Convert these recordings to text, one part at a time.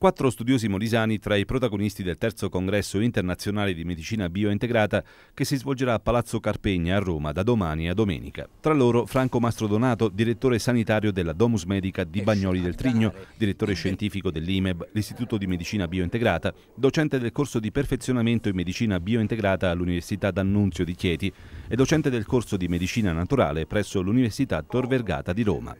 quattro studiosi molisani tra i protagonisti del terzo congresso internazionale di medicina biointegrata che si svolgerà a Palazzo Carpegna a Roma da domani a domenica. Tra loro Franco Mastrodonato, direttore sanitario della Domus Medica di eh Bagnoli del Trigno, direttore scientifico dell'IMEB, l'Istituto di Medicina Biointegrata, docente del corso di perfezionamento in medicina biointegrata all'Università D'Annunzio di Chieti e docente del corso di medicina naturale presso l'Università Tor Vergata di Roma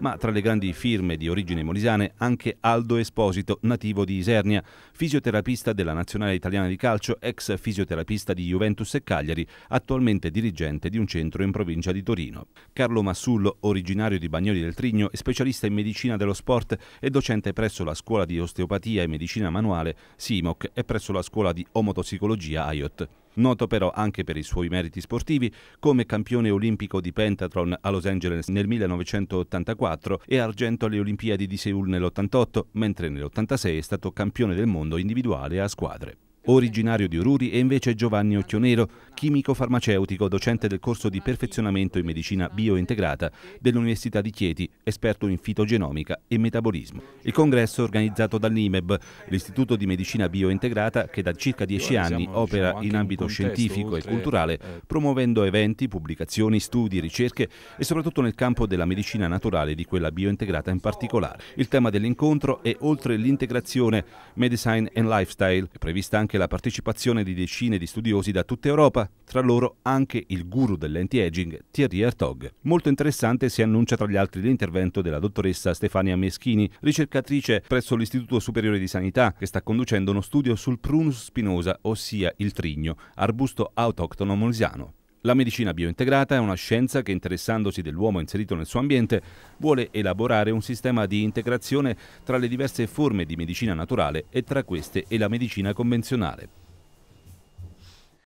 ma tra le grandi firme di origine molisane anche Aldo Esposito, nativo di Isernia, fisioterapista della Nazionale Italiana di Calcio, ex fisioterapista di Juventus e Cagliari, attualmente dirigente di un centro in provincia di Torino. Carlo Massullo, originario di Bagnoli del Trigno, è specialista in medicina dello sport e docente presso la scuola di osteopatia e medicina manuale SIMOC e presso la scuola di omotossicologia IOT noto però anche per i suoi meriti sportivi come campione olimpico di pentathlon a Los Angeles nel 1984 e argento alle Olimpiadi di Seoul nell'88, mentre nell'86 è stato campione del mondo individuale a squadre originario di Ururi, e invece Giovanni Occhionero, chimico farmaceutico, docente del corso di perfezionamento in medicina biointegrata dell'Università di Chieti, esperto in fitogenomica e metabolismo. Il congresso è organizzato dall'IMEB, l'Istituto di Medicina Biointegrata che da circa dieci anni diciamo, opera in ambito scientifico e culturale, eh, promuovendo eventi, pubblicazioni, studi, ricerche e soprattutto nel campo della medicina naturale e di quella biointegrata in particolare. Il tema dell'incontro è oltre l'integrazione Medicine and Lifestyle, prevista anche la partecipazione di decine di studiosi da tutta Europa, tra loro anche il guru dell'anti-aging Thierry Hertog. Molto interessante si annuncia tra gli altri l'intervento della dottoressa Stefania Meschini, ricercatrice presso l'Istituto Superiore di Sanità, che sta conducendo uno studio sul prunus spinosa, ossia il trigno, arbusto autoctono mosiano. La medicina biointegrata è una scienza che, interessandosi dell'uomo inserito nel suo ambiente, vuole elaborare un sistema di integrazione tra le diverse forme di medicina naturale e tra queste e la medicina convenzionale.